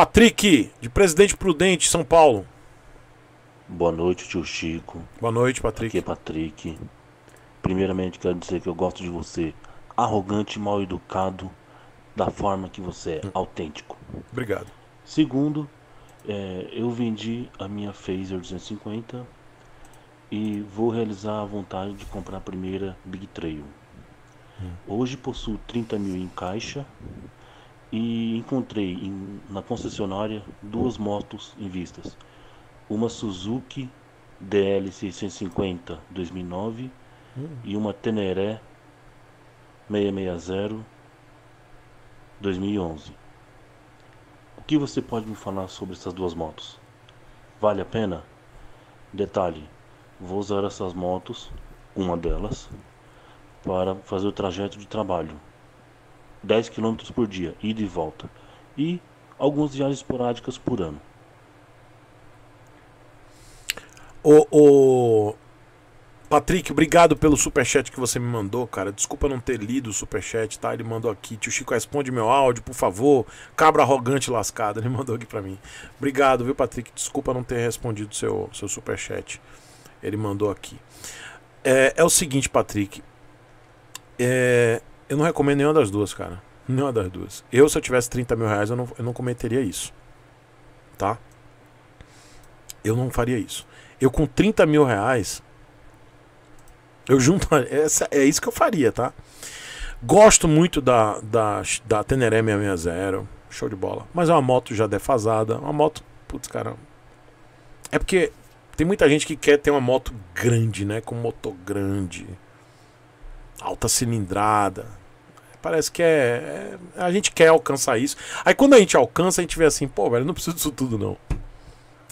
Patrick, de Presidente Prudente, São Paulo. Boa noite, tio Chico. Boa noite, Patrick. Aqui é Patrick. Primeiramente, quero dizer que eu gosto de você, arrogante, mal educado, da forma que você é, hum. autêntico. Obrigado. Segundo, é, eu vendi a minha Phaser 250 e vou realizar a vontade de comprar a primeira Big Trail. Hum. Hoje possuo 30 mil em caixa e encontrei em, na concessionária duas motos em vistas. Uma Suzuki DL 650 2009 hum. e uma Teneré 660 2011. O que você pode me falar sobre essas duas motos? Vale a pena? Detalhe: vou usar essas motos, uma delas, para fazer o trajeto de trabalho 10 km por dia, ida e volta, e algumas viagens esporádicas por ano. O, o, Patrick, obrigado pelo superchat que você me mandou, cara. Desculpa não ter lido o superchat, tá? Ele mandou aqui. Tio Chico, responde meu áudio, por favor. Cabra arrogante lascado, ele mandou aqui para mim. Obrigado, viu, Patrick? Desculpa não ter respondido seu, seu superchat. Ele mandou aqui. É, é o seguinte, Patrick. É, eu não recomendo nenhuma das duas, cara. Nenhuma das duas. Eu, se eu tivesse 30 mil reais, eu não, eu não cometeria isso. Tá? Eu não faria isso. Eu com 30 mil reais. Eu junto. Essa, é isso que eu faria, tá? Gosto muito da, da, da Teneré 660. Show de bola. Mas é uma moto já defasada. Uma moto. Putz, cara. É porque tem muita gente que quer ter uma moto grande, né? Com motor grande alta cilindrada. Parece que é, é, A gente quer alcançar isso. Aí quando a gente alcança, a gente vê assim, pô, velho, não preciso disso tudo não.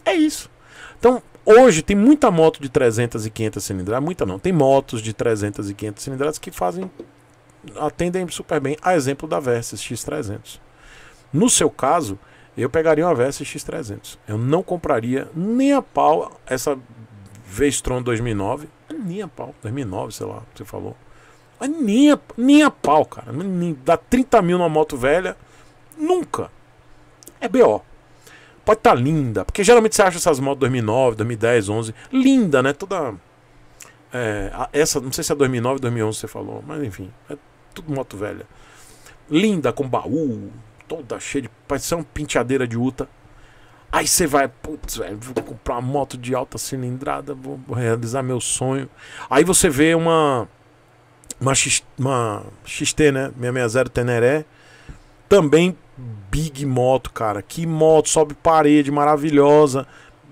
É isso. Então, hoje tem muita moto de 300 e 500 cilindradas, muita não, tem motos de 300 e 500 cilindradas que fazem atendem super bem, a exemplo da Versys X300. No seu caso, eu pegaria uma Versys X300. Eu não compraria nem a pau essa Vestron 2009, nem a pau, 2009, sei lá, você falou. Mas nem a, nem a pau, cara. Nem, dá 30 mil numa moto velha. Nunca. É BO. Pode estar tá linda. Porque geralmente você acha essas motos 2009, 2010, 11. Linda, né? Toda. É, essa, não sei se é 2009, 2011 você falou. Mas enfim. É tudo moto velha. Linda, com baú. Toda cheia de. Parece uma penteadeira de Uta. Aí você vai, putz, velho, vou comprar uma moto de alta cilindrada, vou realizar meu sonho. Aí você vê uma uma, X, uma XT, né? 660 Teneré. Também big moto, cara. Que moto, sobe parede, maravilhosa.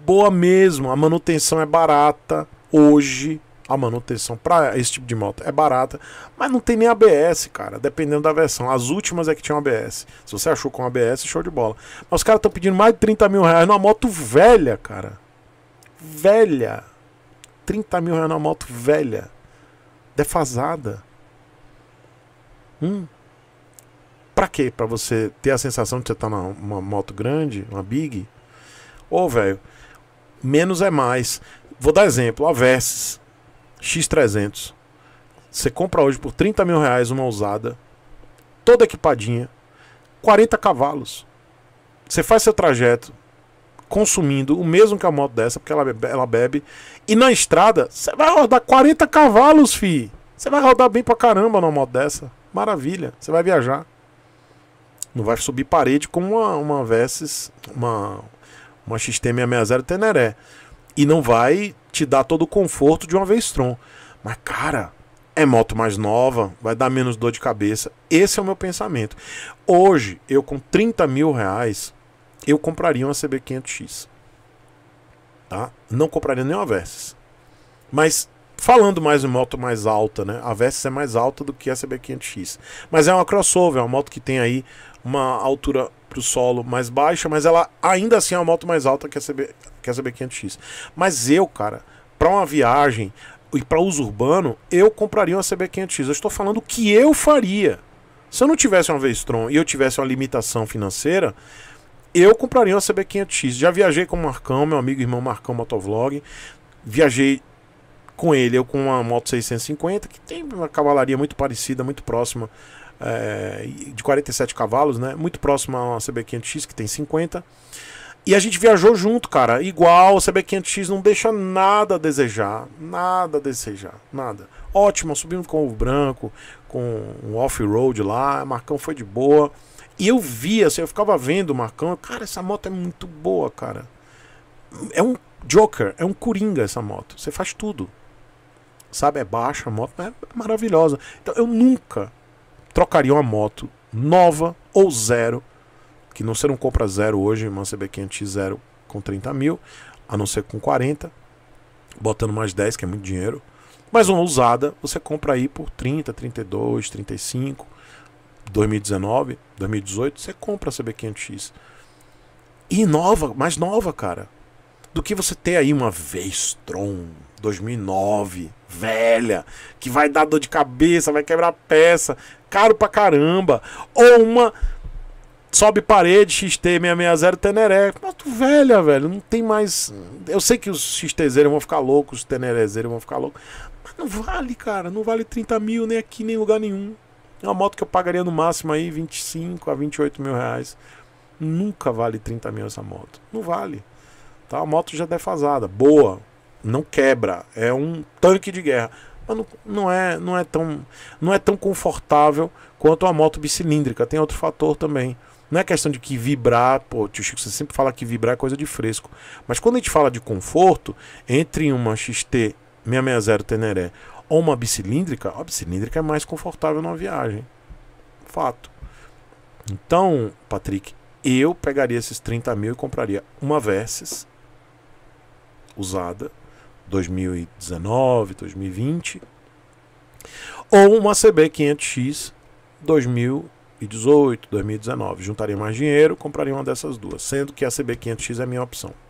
Boa mesmo, a manutenção é barata hoje. A manutenção para esse tipo de moto é barata, mas não tem nem ABS, cara, dependendo da versão. As últimas é que tinham ABS. Se você achou com ABS, show de bola. Mas os caras estão pedindo mais de 30 mil reais numa moto velha, cara. Velha. 30 mil reais numa moto velha defasada. Hum. Pra quê? Pra você ter a sensação de você estar tá numa moto grande, uma big? Ô, oh, velho, menos é mais. Vou dar exemplo, a Versys X300. Você compra hoje por 30 mil reais uma usada, toda equipadinha, 40 cavalos. Você faz seu trajeto consumindo o mesmo que a moto dessa, porque ela bebe, ela bebe. E na estrada, você vai rodar 40 cavalos, fi. Você vai rodar bem pra caramba numa moto dessa. Maravilha, você vai viajar. Não vai subir parede como uma, uma Vesis, uma, uma XT660 Teneré. E não vai te dar todo o conforto de uma Vestron. Mas, cara, é moto mais nova, vai dar menos dor de cabeça. Esse é o meu pensamento. Hoje, eu com 30 mil reais, eu compraria uma CB500X. Tá? Não compraria nenhuma Versys. Mas falando mais em moto mais alta, né? A Versys é mais alta do que a CB500X. Mas é uma crossover, é uma moto que tem aí uma altura para o solo mais baixa, mas ela ainda assim é uma moto mais alta que a, CB, que a CB500X. Mas eu, cara, para uma viagem e para uso urbano, eu compraria uma CB500X. Eu estou falando o que eu faria. Se eu não tivesse uma vez e eu tivesse uma limitação financeira, eu compraria uma CB500X. Já viajei com o Marcão, meu amigo irmão Marcão Motovlog. Viajei com ele, eu com uma moto 650, que tem uma cavalaria muito parecida, muito próxima, é, de 47 cavalos, né? Muito próxima a uma CB500X, que tem 50. E a gente viajou junto, cara. Igual, a CB500X não deixa nada a desejar. Nada a desejar. Nada. Ótimo, subimos com o branco, com um off-road lá. Marcão foi de boa. E eu via, assim, eu ficava vendo o Marcão, cara, essa moto é muito boa, cara. É um Joker, é um Coringa essa moto. Você faz tudo. Sabe, é baixa a moto, mas é maravilhosa. Então eu nunca trocaria uma moto nova ou zero, que não ser um compra zero hoje, uma CB500 zero com 30 mil, a não ser com 40, botando mais 10, que é muito dinheiro. Mas uma usada, você compra aí por 30, 32, 35, 2019, 2018, você compra a cb 500 x E nova, mais nova, cara. Do que você ter aí uma Vestron 2009, velha, que vai dar dor de cabeça, vai quebrar peça, caro pra caramba. Ou uma sobe parede XT660 Teneré. Mato velha, velho, não tem mais. Eu sei que os XTzeiros vão ficar loucos, os Tenerezeiros vão ficar loucos. Mas não vale, cara, não vale 30 mil nem aqui, nem lugar nenhum uma moto que eu pagaria no máximo aí 25 a 28 mil reais. Nunca vale 30 mil essa moto. Não vale. Tá? A moto já defasada, boa, não quebra, é um tanque de guerra. Mas não, não, é, não, é tão, não é tão confortável quanto uma moto bicilíndrica. Tem outro fator também. Não é questão de que vibrar, pô, tio Chico, você sempre fala que vibrar é coisa de fresco. Mas quando a gente fala de conforto, entre uma XT 660 Teneré ou uma bicilíndrica, a bicilíndrica é mais confortável numa viagem. Fato. Então, Patrick, eu pegaria esses 30 mil e compraria uma Versys usada, 2019, 2020, ou uma CB500X 2018, 2019. Juntaria mais dinheiro, compraria uma dessas duas, sendo que a CB500X é a minha opção.